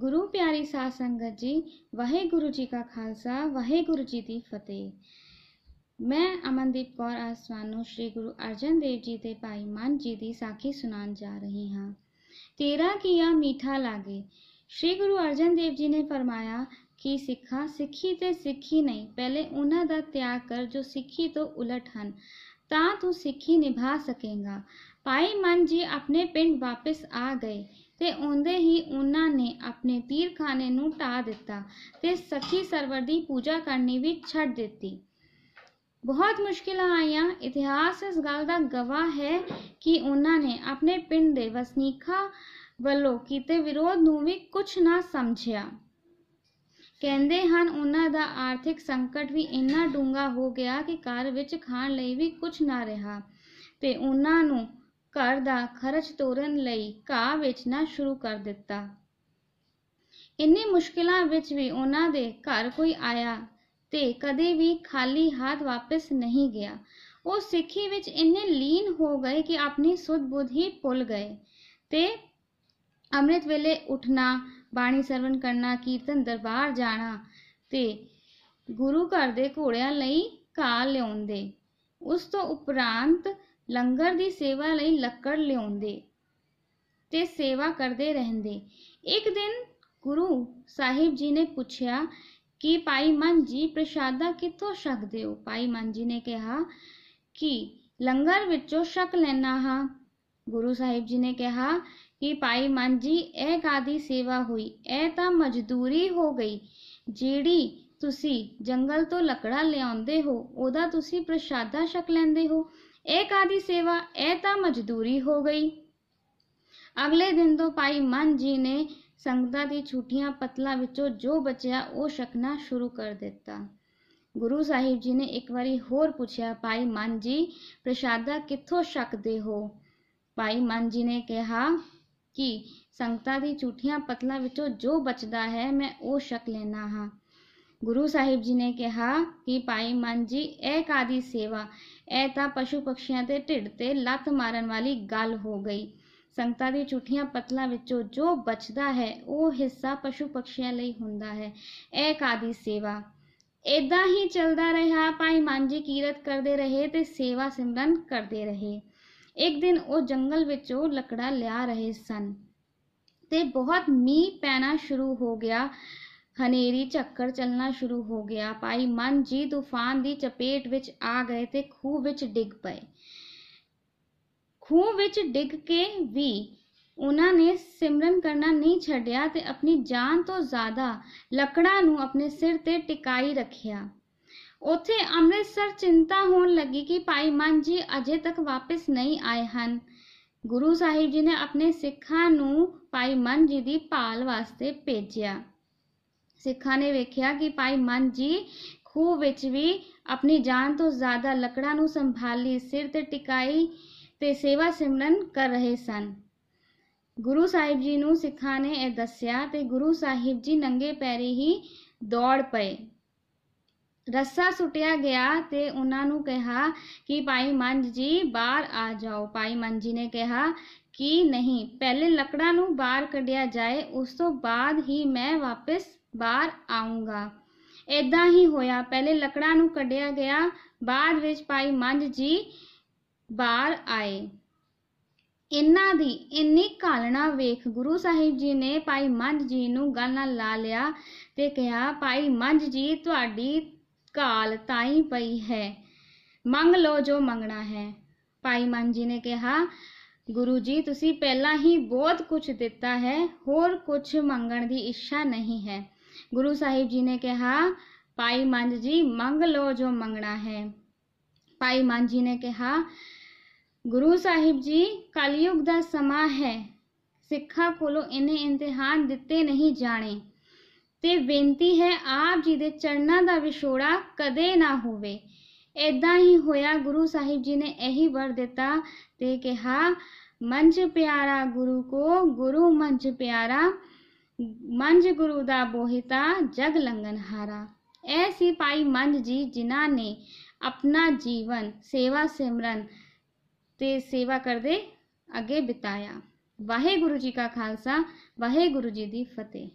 गुरु प्यारी सा संगत जी वाहे गुरु जी का खालसा वाहे गुरु जी की फतेह मैं अमनदीप कौर आसवान श्री गुरु अर्जन देव जी के भाई मान जी की साखी सुना जा रही हाँ तेरा किया मीठा लागे श्री गुरु अर्जन देव जी ने फरमाया कि सिखा सिखी ते सिखी नहीं पहले उन्होंने त्याग कर जो सिखी तो उलट हैं ता तू सिखी निभा सकेगा ਭਾਈ ਮਨ ਜੀ ਆਪਣੇ ਪਿੰਡ ਵਾਪਸ ਆ ਗਏ ਤੇ ਆਉਂਦੇ ਹੀ ਉਹਨਾਂ ਨੇ ਆਪਣੇ ਤੀਰਖਾਨੇ ਨੂੰ ਟਾ ਦਿੱਤਾ ਤੇ ਸਖੀ ਸਰਵਰ ਦੀ ਪੂਜਾ ਕਰਨੀ ਵੀ ਛੱਡ ਦਿੱਤੀ ਬਹੁਤ ਮੁਸ਼ਕਿਲਾਂ ਆਈਆਂ ਇਤਿਹਾਸ ਇਸ ਗੱਲ ਦਾ ਗਵਾਹ ਹੈ ਕਿ ਉਹਨਾਂ ਨੇ ਆਪਣੇ ਪਿੰਡ ਦੇ ਵਸਨੀਕਾਂ ਵੱਲੋਂ ਕੀਤੇ ਵਿਰੋਧ ਨੂੰ ਵੀ ਕੁਝ ਨਾ ਸਮਝਿਆ ਕਹਿੰਦੇ ਹਨ ਉਹਨਾਂ ਦਾ ਆਰਥਿਕ ਸੰਕਟ ਵੀ ਇੰਨਾ ਡੂੰਘਾ ਹੋ ਗਿਆ ਕਿ ਘਰ ਵਿੱਚ ਖਾਣ ਲਈ ਵੀ ਕੁਝ ਨਾ ਰਿਹਾ ਤੇ ਉਹਨਾਂ ਨੂੰ ਘਰ ਦਾ ਖਰਚ ਤੋਰਨ ਲਈ ਘਾਹ ਵੇਚਣਾ ਸ਼ੁਰੂ ਕਰ ਦਿੱਤਾ ਇੰਨੀ ਮੁਸ਼ਕਿਲਾਂ ਵਿੱਚ ਵੀ ਉਹਨਾਂ ਦੇ ਘਰ ਕੋਈ ਆਇਆ ਤੇ ਕਦੇ ਵੀ ਖਾਲੀ ਹੱਥ ਵਾਪਸ ਨਹੀਂ ਗਿਆ ਉਹ ਸਿੱਖੀ ਵਿੱਚ ਇੰਨੇ ਲੀਨ ਹੋ ਗਏ ਕਿ ਆਪਣੀ ਸੁਧ ਬੁੱਧ ਹੀ ਭੁੱਲ ਗਏ ਤੇ ਅੰਮ੍ਰਿਤ ਵੇਲੇ ਉੱਠਣਾ ਬਾਣੀ ਸਰਵਨ ਕਰਨਾ ਕੀਰਤਨ ਦਰਬਾਰ ਜਾਣਾ ਤੇ ਗੁਰੂ ਘਰ ਦੇ ਘੋੜਿਆਂ ਲਈ ਘਾਹ ਲਿਆਉਂਦੇ ਉਸ ਤੋਂ ਉਪਰੰਤ ਲੰਗਰ ਦੀ ਸੇਵਾ ਲਈ ਲੱਕੜ ਲਿਆਉਂਦੇ ਤੇ ਸੇਵਾ ਕਰਦੇ ਰਹਿੰਦੇ ਇੱਕ ਦਿਨ ਗੁਰੂ ਸਾਹਿਬ ਜੀ ਨੇ ਪੁੱਛਿਆ ਕਿ ਪਾਈ ਮਨ ਜੀ ਪ੍ਰਸ਼ਾਦਾ ਕਿੱਥੋਂ ਛਕਦੇ ਹੋ ਪਾਈ ਮਨ ਜੀ ਨੇ ਕਿਹਾ ਕਿ ਲੰਗਰ ਵਿੱਚੋਂ ਛਕ ਲੈਣਾ ਹਾਂ ਗੁਰੂ ਸਾਹਿਬ ਜੀ ਨੇ ਕਿਹਾ ਕਿ ਪਾਈ ਮਨ ਜੀ ਇਹ ਕਾਦੀ ਸੇਵਾ ਹੋਈ ਇਹ ਤਾਂ ਮਜ਼ਦੂਰੀ ਹੋ ਗਈ ਜਿਹੜੀ ਤੁਸੀਂ ਜੰਗਲ ਤੋਂ ਲੱਕੜਾ ਲਿਆਉਂਦੇ ਹੋ ਉਹਦਾ ਤੁਸੀਂ ਪ੍ਰਸ਼ਾਦਾ ਛਕ ਲੈਂਦੇ ਹੋ एक आदि सेवा ऐता मजदूरी हो गई अगले दिन तो भाई मन जी ने संगता की छुट्टियां पतला विचो जो बचया वो छकना शुरू कर दिता गुरु साहिब जी ने एक बारी होर पूछया भाई मन जी प्रशादा कितों छकते हो भाई मन जी ने कहा कि संगता की झूठिया पतलों विचो जो बचता है मैं वो छक लेना हाँ गुरु साहिब जी ने कहा कि भाई मन जी ए आदि सेवा ऐता पशु पक्षियां ते ਢਿੱਡ ਤੇ ਲੱਤ ਮਾਰਨ ਵਾਲੀ ਗੱਲ ਹੋ ਗਈ ਸੰਗਤਾਂ ਦੀ ਝੂਠੀਆਂ ਪਤਲਾਂ ਵਿੱਚੋਂ ਜੋ ਬਚਦਾ ਹੈ ਉਹ ਹਿੱਸਾ ਪਸ਼ੂ ਪਕਸ਼ੀਆਂ ਲਈ ਹੁੰਦਾ ਹੈ ਇਹ ਕਾਦੀ ਸੇਵਾ ਇਦਾਂ ਹੀ ਚੱਲਦਾ ਰਿਹਾ ਭਾਈ ਮਾਂਜੀ ਕੀਰਤ ਕਰਦੇ ਰਹੇ ਤੇ ਸੇਵਾ ਸਿਮਰਨ ਕਰਦੇ ਰਹੇ ਇੱਕ ਦਿਨ ਉਹ ਜੰਗਲ ਵਿੱਚੋਂ ਲੱਕੜਾ ਲਿਆ ਰਹੇ ਸਨ ਤੇ ਬਹੁਤ ਮੀਂਹ ਪੈਣਾ ਸ਼ੁਰੂ ਹੋ ਗਿਆ ਹਨੇਰੀ ਝੱਕਰ ਚੱਲਣਾ ਸ਼ੁਰੂ ਹੋ ਗਿਆ ਭਾਈ ਮਨ ਜੀ ਤੂਫਾਨ ਦੀ ਚਪੇਟ ਵਿੱਚ ਆ ਗਏ ਤੇ ਖੂਹ ਵਿੱਚ ਡਿੱਗ ਪਏ ਖੂਹ ਵਿੱਚ ਡਿੱਗ ਕੇ ਵੀ ਉਹਨਾਂ ਨੇ ਸਿਮਰਨ ਕਰਨਾ ਨਹੀਂ ਛੱਡਿਆ ਤੇ ਆਪਣੀ ਜਾਨ ਤੋਂ ਜ਼ਿਆਦਾ ਲੱਕੜਾਂ ਨੂੰ ਆਪਣੇ ਸਿਰ ਤੇ ਟਿਕਾਈ ਰੱਖਿਆ ਉਥੇ ਅੰਮ੍ਰਿਤਸਰ ਚਿੰਤਾ ਹੋਣ ਲੱਗੀ ਕਿ ਭਾਈ ਮਨ ਜੀ ਅਜੇ ਤੱਕ ਵਾਪਸ ਨਹੀਂ ਆਏ ਹਨ ਗੁਰੂ ਸਾਹਿਬ ਜੀ ਨੇ ਆਪਣੇ ਸਿੱਖਾਂ ਨੂੰ ਭਾਈ ਮਨ ਜੀ ਦੀ ਭਾਲ ਵਾਸਤੇ ਭੇਜਿਆ ਸਿੱਖਾਂ ਨੇ ਵੇਖਿਆ ਕਿ ਭਾਈ ਮਨ ਜੀ ਖੂਹ ਵਿੱਚ ਵੀ ਆਪਣੀ ਜਾਨ ਤੋਂ ਜ਼ਿਆਦਾ ਲੱਕੜਾਂ ਨੂੰ ਸੰਭਾਲੀ ਸਿਰ ਤੇ ਟਿਕਾਈ ਤੇ ਸੇਵਾ ਸਿਮਰਨ ਕਰ ਰਹੇ ਸਨ ਗੁਰੂ ਸਾਹਿਬ ਜੀ ਨੂੰ ਸਿੱਖਾਂ ਨੇ ਇਹ ਦੱਸਿਆ ਤੇ ਗੁਰੂ ਸਾਹਿਬ ਜੀ ਨੰਗੇ ਪੈਰੀ ਹੀ ਦੌੜ ਪਏ ਰੱਸਾ ਸੁਟਿਆ ਗਿਆ ਤੇ ਉਹਨਾਂ ਨੂੰ ਕਿਹਾ ਕਿ ਭਾਈ ਮੰਜ ਜੀ ਬਾਹਰ ਆ ਜਾਓ ਭਾਈ ਮੰਜ ਜੀ ਨੇ ਕਿਹਾ ਕੀ ਨਹੀਂ ਪਹਿਲੇ ਲੱਕੜਾਂ ਨੂੰ ਬਾਹਰ ਕੱਢਿਆ ਜਾਏ ਉਸ ਤੋਂ ਬਾਅਦ ਹੀ ਮੈਂ ਵਾਪਸ ਬਾਹਰ ਆਉਂਗਾ ਇਦਾਂ ਹੀ ਹੋਇਆ ਪਹਿਲੇ ਲੱਕੜਾਂ ਨੂੰ ਕੱਢਿਆ ਗਿਆ ਬਾਅਦ ਵਿੱਚ ਪਾਈ ਮੰਝ ਜੀ ਬਾਹਰ ਆਏ ਇਹਨਾਂ ਦੀ ਇੰਨੀ ਕਾਲਣਾ ਵੇਖ ਗੁਰੂ ਸਾਹਿਬ ਜੀ ਨੇ ਪਾਈ ਮੰਝ ਜੀ ਨੂੰ ਗੱਲ ਲਾ ਲਿਆ ਤੇ ਕਿਹਾ ਪਾਈ ਮੰਝ ਜੀ ਤੁਹਾਡੀ ਕਾਲ ਤਾਈ ਪਈ ਹੈ ਮੰਗ ਲਓ ਜੋ ਮੰਗਣਾ ਹੈ ਪਾਈ ਮੰਝ ਜੀ ਨੇ ਕਿਹਾ गुरु जी ती पहला ही बहुत कुछ दिता है होर कुछ मंगण की इच्छा नहीं है गुरु साहिब जी ने कहा पाई मंझ जी मंग लो जो मंगना है पाई मंझ जी ने कहा गुरु साहिब जी कलयुग का समा है सिखा को इन्हें इम्तिहान दिते नहीं जाने ते बेनती है आप जी के चरणों का विछोड़ा कदे ना हो ਇਦਾਂ ਹੀ ਹੋਇਆ ਗੁਰੂ ਸਾਹਿਬ ਜੀ ਨੇ ਇਹੀ ਵਰ ਦਿੱਤਾ ਤੇ ਕਿਹਾ मंज प्यारा गुरु को गुरु मंज प्यारा मंज गुरु दा बोहिता जग लंगन हारा ऐसी पाई मंज जी जिना ने अपना जीवन सेवा सिमरन ते सेवा कर दे अगे बिताया वाहे गुरु जी का खालसा वाहे गुरु जी दी फतेह